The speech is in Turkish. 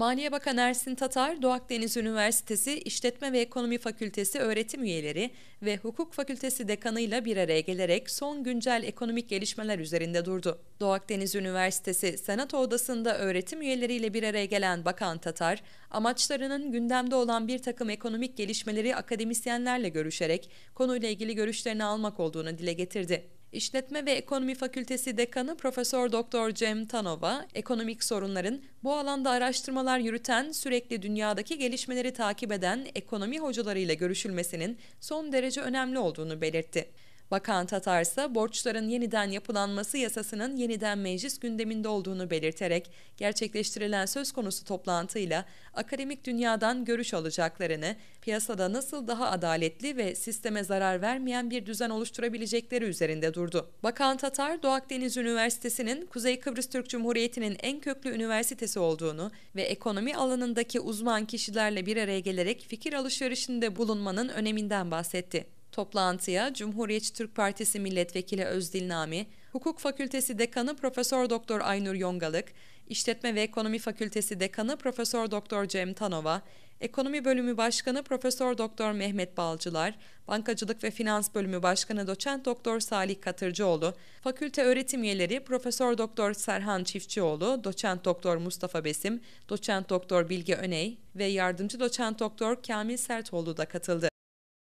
Maliye Bakan Ersin Tatar, Doğu Akdeniz Üniversitesi İşletme ve Ekonomi Fakültesi öğretim üyeleri ve Hukuk Fakültesi dekanıyla bir araya gelerek son güncel ekonomik gelişmeler üzerinde durdu. Doğu Akdeniz Üniversitesi Senato Odası'nda öğretim üyeleriyle bir araya gelen Bakan Tatar, amaçlarının gündemde olan bir takım ekonomik gelişmeleri akademisyenlerle görüşerek konuyla ilgili görüşlerini almak olduğunu dile getirdi. İşletme ve Ekonomi Fakültesi Dekanı Profesör Doktor Cem Tanova, ekonomik sorunların bu alanda araştırmalar yürüten, sürekli dünyadaki gelişmeleri takip eden ekonomi hocalarıyla görüşülmesinin son derece önemli olduğunu belirtti. Bakan Tatarsa borçların yeniden yapılanması yasasının yeniden meclis gündeminde olduğunu belirterek gerçekleştirilen söz konusu toplantıyla akademik dünyadan görüş alacaklarını, piyasada nasıl daha adaletli ve sisteme zarar vermeyen bir düzen oluşturabilecekleri üzerinde durdu. Bakan Tatar, Doğu Akdeniz Üniversitesi'nin Kuzey Kıbrıs Türk Cumhuriyeti'nin en köklü üniversitesi olduğunu ve ekonomi alanındaki uzman kişilerle bir araya gelerek fikir alışverişinde bulunmanın öneminden bahsetti. Toplantıya Cumhuriyetçi Türk Partisi Milletvekili Özdil Nami, Hukuk Fakültesi Dekanı Profesör Doktor Aynur Yongalık, İşletme ve Ekonomi Fakültesi Dekanı Profesör Doktor Cem Tanova, Ekonomi Bölümü Başkanı Profesör Doktor Mehmet Balcılar, Bankacılık ve Finans Bölümü Başkanı Doçent Doktor Salih Katırcıoğlu, fakülte öğretim üyeleri Profesör Doktor Serhan Çiftçioğlu, Doçent Doktor Mustafa Besim, Doçent Doktor Bilge Öney ve Yardımcı Doçent Doktor Kamil Sertoğlu da katıldı.